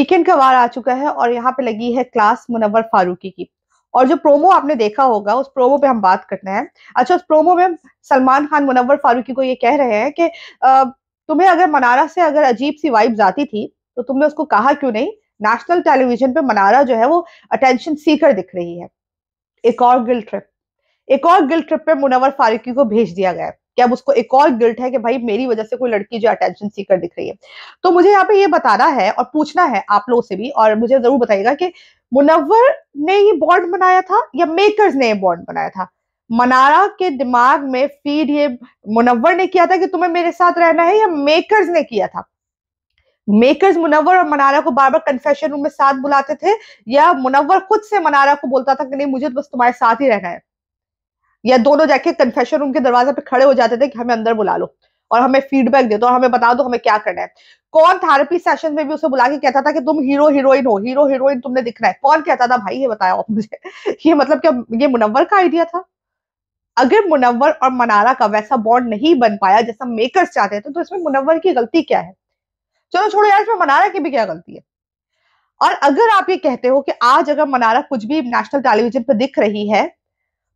weekend का वार आ चुका है और यहाँ पे लगी है क्लास मुनवर फारूकी की और जो प्रोमो आपने देखा होगा उस प्रोमो पे हम बात करते हैं अच्छा उस प्रोमो में सलमान खान मुनवर फारूकी को ये कह रहे हैं कि तुम्हें अगर मनारा से अगर अजीब सी वाइब आती थी तो तुमने उसको कहा क्यों नहीं नेशनल टेलीविजन पे मनारा जो है वो अटेंशन सीकर दिख रही है एक और गिल ट्रिप एक और गिल ट्रिप पे मुनवर फारूकी को भेज दिया गया कि अब उसको एक और गिल्ट है कि भाई मेरी वजह से कोई लड़की जो अटेंशन सीकर दिख रही है तो मुझे यहाँ पे ये बताना है और पूछना है आप लोगों से भी और मुझे जरूर बताइएगा कि मुनवर ने ये बॉन्ड बनाया था या मेकर्स ने ये बॉन्ड बनाया था मनारा के दिमाग में फीड ये मुनवर ने किया था कि तुम्हें मेरे साथ रहना है या मेकर्स ने किया था मेकर्स मुनवर और मनारा को बार बार कन्फेशन रूम में साथ बुलाते थे या मुनवर खुद से मनारा को बोलता था कि नहीं मुझे तो बस तुम्हारे साथ ही रहना है या दोनों जाके कन्फेशन रूम के दरवाजे पे खड़े हो जाते थे कि हमें अंदर बुला लो और हमें फीडबैक दे दो और हमें बता दो हमें क्या करना है कौन थेरेपी सेशन में भी उसे बुला के कहता था कि तुम हीरो हीरोइन हो हीरो हीरोइन तुमने दिखना है कौन कहता था भाई ये बताया मुझे ये मतलब क्या ये मुनव्वर का आइडिया था अगर मुनव्वर और मनारा का वैसा बॉन्ड नहीं बन पाया जैसा मेकर्स चाहते थे तो इसमें मुनव्वर की गलती क्या है चलो छोड़ो यार इसमें मनारा की भी क्या गलती है और अगर आप ये कहते हो कि आज अगर मनारा कुछ भी नेशनल टेलीविजन पर दिख रही है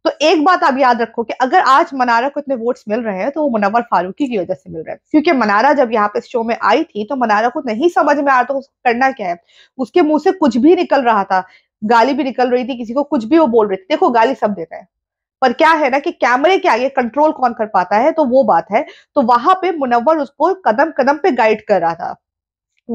तो एक बात आप याद रखो कि अगर आज मनारा को इतने वोट्स मिल रहे हैं तो वो मुनवर फारूकी की वजह से मिल रहे हैं क्योंकि मनारा जब यहाँ पे शो में आई थी तो मनारा को नहीं समझ में आ रहा था उसको करना क्या है उसके मुंह से कुछ भी निकल रहा था गाली भी निकल रही थी किसी को कुछ भी वो बोल रही थी देखो गाली सब देता है पर क्या है ना कि कैमरे के आगे कंट्रोल कौन कर पाता है तो वो बात है तो वहां पे मुनवर उसको कदम कदम पे गाइड कर रहा था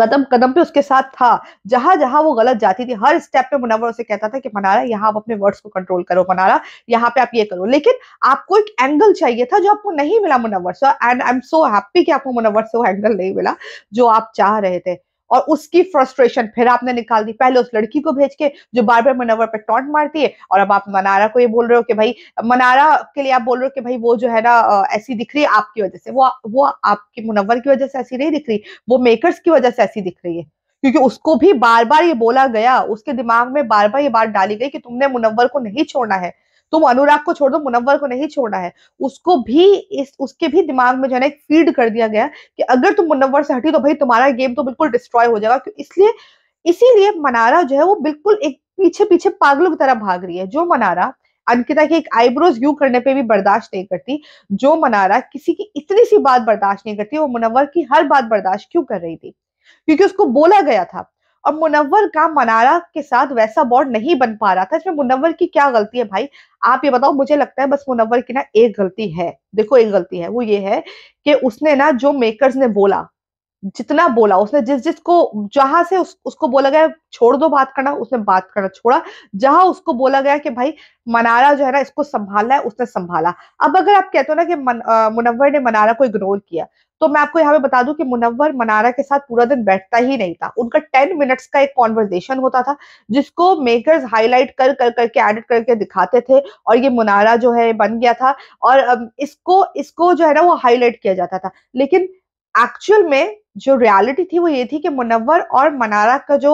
कदम कदम पे उसके साथ था जहां जहां वो गलत जाती थी हर स्टेप पे मुनवर उसे कहता था कि मनारा यहाँ आप अपने वर्ड्स को कंट्रोल करो मनारा यहाँ पे आप ये करो लेकिन आपको एक एंगल चाहिए था जो आपको नहीं मिला मुनवर से and I am so happy कि आपको मुनवर से वो एंगल नहीं मिला जो आप चाह रहे थे और उसकी फ्रस्ट्रेशन फिर आपने निकाल दी पहले उस लड़की को भेज के जो बार बार मनोवर पे टॉन्ट मारती है और अब आप मनारा को ये बोल रहे हो कि भाई मनारा के लिए आप बोल रहे हो कि भाई वो जो है ना ऐसी दिख रही है आपकी वजह से वो वो आपकी मुनवर की वजह से ऐसी नहीं दिख रही वो मेकर्स की वजह से ऐसी दिख रही है क्योंकि उसको भी बार बार ये बोला गया उसके दिमाग में बार बार ये बात डाली गई कि तुमने मुनवर को नहीं छोड़ना है तुम अनुराग को छोड़ दो मुनव्वर को नहीं छोड़ना है उसको भी इस उसके भी दिमाग में जो है ना फीड कर दिया गया कि अगर तुम मुनव्वर से हटी तो भाई तुम्हारा गेम तो बिल्कुल डिस्ट्रॉय हो जाएगा इसलिए इसीलिए मनारा जो है वो बिल्कुल एक पीछे पीछे पागलों की तरह भाग रही है जो मनारा अंकिता की एक आईब्रोज यू करने पे भी बर्दाश्त नहीं करती जो मनारा किसी की इतनी सी बात बर्दाश्त नहीं करती वो मुनव्वर की हर बात बर्दाश्त क्यों कर रही थी क्योंकि उसको बोला गया था और मुनव्वर का मनारा के साथ वैसा बॉन्ड नहीं बन पा रहा था इसमें मुनव्वर की क्या गलती है भाई आप ये बताओ मुझे लगता है बस मुनव्वर की ना एक गलती है देखो एक गलती है वो ये है कि उसने ना जो मेकर्स ने बोला जितना बोला उसने जिस जिसको जहां से उस, उसको बोला गया छोड़ दो बात करना उसने बात करना छोड़ा जहां उसको बोला गया कि भाई मनारा जो है ना इसको संभालना है उसने संभाला अब अगर आप कहते हो ना कि मुनवर मुनव्वर ने मनारा को इग्नोर किया तो मैं आपको यहाँ पे बता दूं कि मुनव्वर मनारा के साथ पूरा दिन बैठता ही नहीं था उनका टेन मिनट्स का एक कॉन्वर्जेशन होता था जिसको मेकर्स हाईलाइट कर कर करके एडिट करके दिखाते थे और ये मुनारा जो है बन गया था और इसको इसको जो है ना वो हाईलाइट किया जाता था लेकिन एक्चुअल में जो रियलिटी थी वो ये थी कि मुनव्वर और मनारा का जो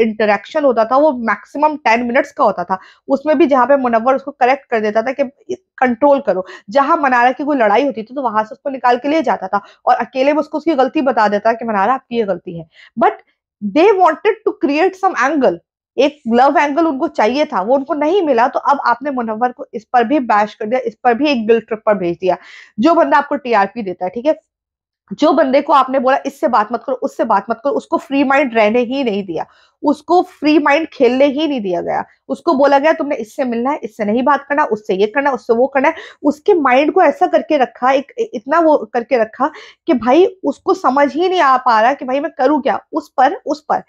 इंटरेक्शन होता था वो मैक्सिमम टेन मिनट्स का होता था उसमें भी जहाँ पे मुनव्वर उसको करेक्ट कर देता था कि कंट्रोल करो जहाँ मनारा की कोई लड़ाई होती थी तो वहां से उसको निकाल के लिए जाता था और अकेले में उसको उसकी गलती बता देता कि मनारा आपकी ये गलती है but they wanted to create some angle एक लव एंगल उनको चाहिए था वो उनको नहीं मिला तो अब आपने मुनव्वर को इस पर भी बैश कर दिया इस पर भी एक गिल ट्रिप पर भेज दिया जो बंदा आपको टीआरपी देता है ठीक है जो बंदे को आपने बोला इससे बात मत करो उससे बात मत करो उसको फ्री माइंड रहने ही नहीं दिया उसको फ्री माइंड खेलने ही नहीं दिया गया उसको बोला गया तुमने इससे मिलना है इससे नहीं बात करना उससे ये करना उससे वो करना है उसके माइंड को ऐसा करके रखा एक इतना वो करके रखा कि भाई उसको समझ ही नहीं आ पा रहा कि भाई मैं करूँ क्या उस पर उस पर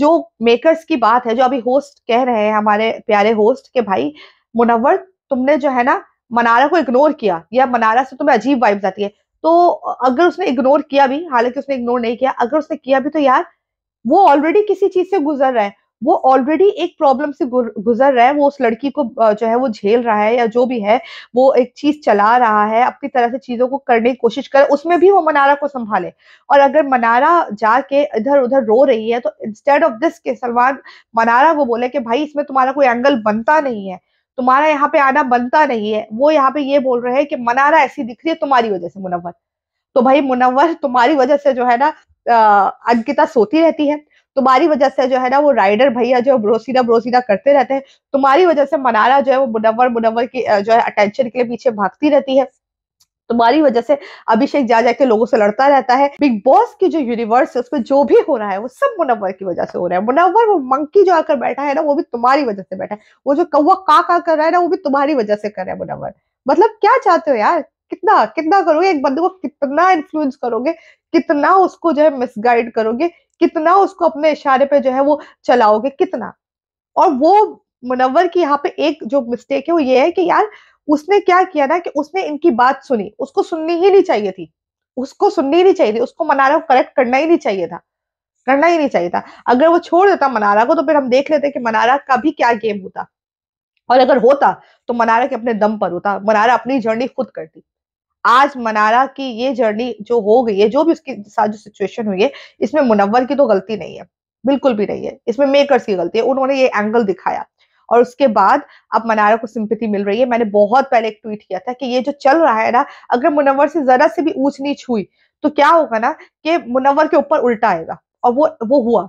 जो मेकर्स की बात है जो अभी होस्ट कह रहे हैं हमारे प्यारे होस्ट के भाई मुनवर तुमने जो है ना मनारा को इग्नोर किया या मनारा से तुम्हें अजीब वाइब्स आती है तो अगर उसने इग्नोर किया भी हालांकि उसने इग्नोर नहीं किया अगर उसने किया भी तो यार वो ऑलरेडी किसी चीज से गुजर रहा है वो ऑलरेडी एक प्रॉब्लम से गुजर रहा है वो उस लड़की को जो है वो झेल रहा है या जो भी है वो एक चीज चला रहा है अपनी तरह से चीजों को करने की कोशिश करे उसमें भी वो मनारा को संभाले और अगर मनारा जाके इधर उधर रो रही है तो इंस्टेड ऑफ दिस के सलमान मनारा को बोले कि भाई इसमें तुम्हारा कोई एंगल बनता नहीं है तुम्हारा यहाँ पे आना बनता नहीं है वो यहाँ पे ये बोल रहे हैं कि मनारा ऐसी दिख रही है तुम्हारी वजह से मुनवर तो भाई मुनवर तुम्हारी वजह से जो है ना अंकिता सोती रहती है तुम्हारी वजह से जो है ना वो राइडर भैया जो ब्रोसीना ब्रोसीना करते रहते हैं तुम्हारी वजह से मनारा जो है वो मुनवर मुनवर की जो है अटेंशन के लिए पीछे भागती रहती है तुम्हारी वजह से अभिषेक जा जाके लोगों से लड़ता रहता है बिग बॉस की जो यूनिवर्स है उसमें जो भी हो रहा है वो सब मुनवर की वजह से हो रहा है मुनवर वो मंकी जो आकर बैठा है ना वो भी तुम्हारी वजह से बैठा है वो जो कौवा का का कर रहा है ना वो भी तुम्हारी वजह से कर रहा है मुनवर मतलब क्या चाहते हो यार कितना कितना करोगे एक बंदे को कितना इन्फ्लुएंस करोगे कितना उसको जो है मिसगाइड करोगे कितना उसको अपने इशारे पे जो है वो चलाओगे कितना और वो मुनवर की यहाँ पे एक जो मिस्टेक है वो ये है कि यार उसने क्या किया ना कि उसने इनकी बात सुनी उसको सुननी ही नहीं चाहिए थी उसको सुननी ही नहीं चाहिए थी उसको मनारा को करेक्ट करना ही नहीं चाहिए था करना ही नहीं चाहिए था अगर वो छोड़ देता मनारा को तो फिर हम देख लेते कि मनारा का भी क्या गेम होता और अगर होता तो मनारा के अपने दम पर होता मनारा अपनी जर्नी खुद करती आज मनारा की ये जर्नी जो हो गई है जो भी उसके साथ जो सिचुएशन हुई है इसमें मुनव्वर की तो गलती नहीं है बिल्कुल भी नहीं है इसमें मेकर्स की गलती है उन्होंने ये एंगल दिखाया और उसके बाद अब मनारा को सिंपति मिल रही है मैंने बहुत पहले एक ट्वीट किया था कि ये जो चल रहा है ना अगर मुनवर से जरा से भी ऊंच नीच हुई तो क्या होगा ना कि मुनवर के ऊपर उल्टा आएगा और वो वो हुआ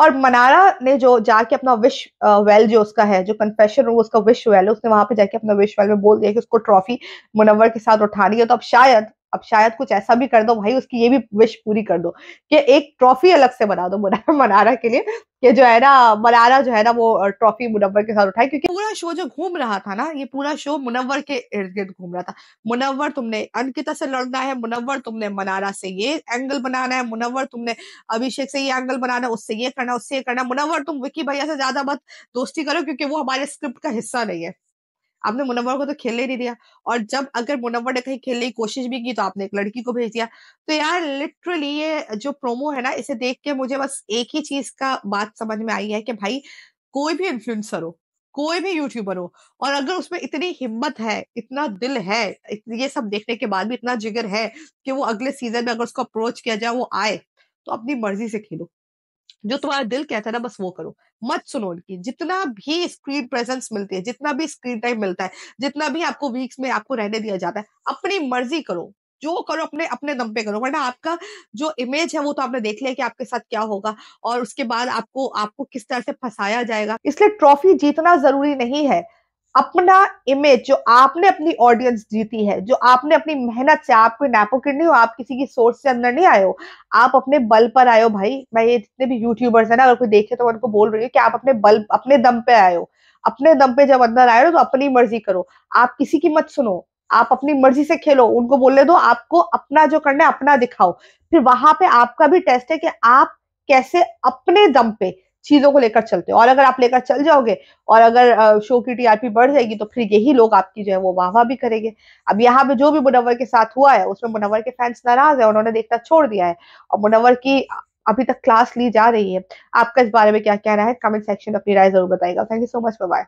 और मनारा ने जो जाके अपना विश वेल जो उसका है जो कन्फेशन वो उसका विश वेल है उसने वहां पे जाके अपना विश वेल में बोल दिया कि उसको ट्रॉफी मुनवर के साथ उठानी है तो अब शायद अब शायद कुछ ऐसा भी कर दो भाई उसकी ये भी विश पूरी कर दो कि एक ट्रॉफी अलग से बना दो मनारा के लिए कि जो है ना मनारा जो है ना वो ट्रॉफी मुनव्वर के साथ उठाए क्योंकि पूरा शो जो घूम रहा था ना ये पूरा शो मुनव्वर के इर्द गिर्द घूम रहा था मुनव्वर तुमने अंकिता से लड़ना है मुनव्वर तुमने मनारा से ये एंगल बनाना है मुनव्वर तुमने अभिषेक से ये एंगल बनाना है उससे ये करना उससे ये करना मुनव्वर तुम विकी भैया से ज्यादा मत दोस्ती करो क्योंकि वो हमारे स्क्रिप्ट का हिस्सा नहीं है आपने मुनव्वर को तो खेलने नहीं दिया और जब अगर मुनव्वर ने कहीं खेलने की कोशिश भी की तो आपने एक लड़की को भेज दिया तो यार लिटरली ये जो प्रोमो है ना इसे देख के मुझे बस एक ही चीज का बात समझ में आई है कि भाई कोई भी इन्फ्लुएंसर हो कोई भी यूट्यूबर हो और अगर उसमें इतनी हिम्मत है इतना दिल है ये सब देखने के बाद भी इतना जिगर है कि वो अगले सीजन में अगर उसको अप्रोच किया जाए वो आए तो अपनी मर्जी से खेलो जो तुम्हारा दिल कहता है ना बस वो करो मत सुनो उनकी जितना भी स्क्रीन प्रेजेंस मिलती है जितना भी स्क्रीन टाइम मिलता है जितना भी आपको वीक्स में आपको रहने दिया जाता है अपनी मर्जी करो जो करो अपने अपने दम पे करो वरना आपका जो इमेज है वो तो आपने देख लिया कि आपके साथ क्या होगा और उसके बाद आपको आपको किस तरह से फंसाया जाएगा इसलिए ट्रॉफी जीतना जरूरी नहीं है अपना इमेज जो आपने अपनी ऑडियंस जीती है जो आपने अपनी मेहनत से आप कोई किड नहीं हो आप किसी की सोर्स से अंदर नहीं आए हो आप अपने बल पर आए हो भाई मैं ये जितने भी यूट्यूबर्स है ना अगर कोई देखे तो मैं उनको बोल रही हूँ कि आप अपने बल अपने दम पे आए हो अपने दम पे जब अंदर आए हो तो अपनी मर्जी करो आप किसी की मत सुनो आप अपनी मर्जी से खेलो उनको बोलने दो आपको अपना जो करना है अपना दिखाओ फिर वहां पे आपका भी टेस्ट है कि आप कैसे अपने दम पे चीजों को लेकर चलते हो और अगर आप लेकर चल जाओगे और अगर शो की टीआरपी बढ़ जाएगी तो फिर यही लोग आपकी जो है वो वाह वाह भी करेंगे अब यहाँ पे जो भी मुनवर के साथ हुआ है उसमें मुनवर के फैंस नाराज है उन्होंने देखना छोड़ दिया है और मुनवर की अभी तक क्लास ली जा रही है आपका इस बारे में क्या कहना है कमेंट सेक्शन में अपनी राय जरूर बताएगा thank you so much bye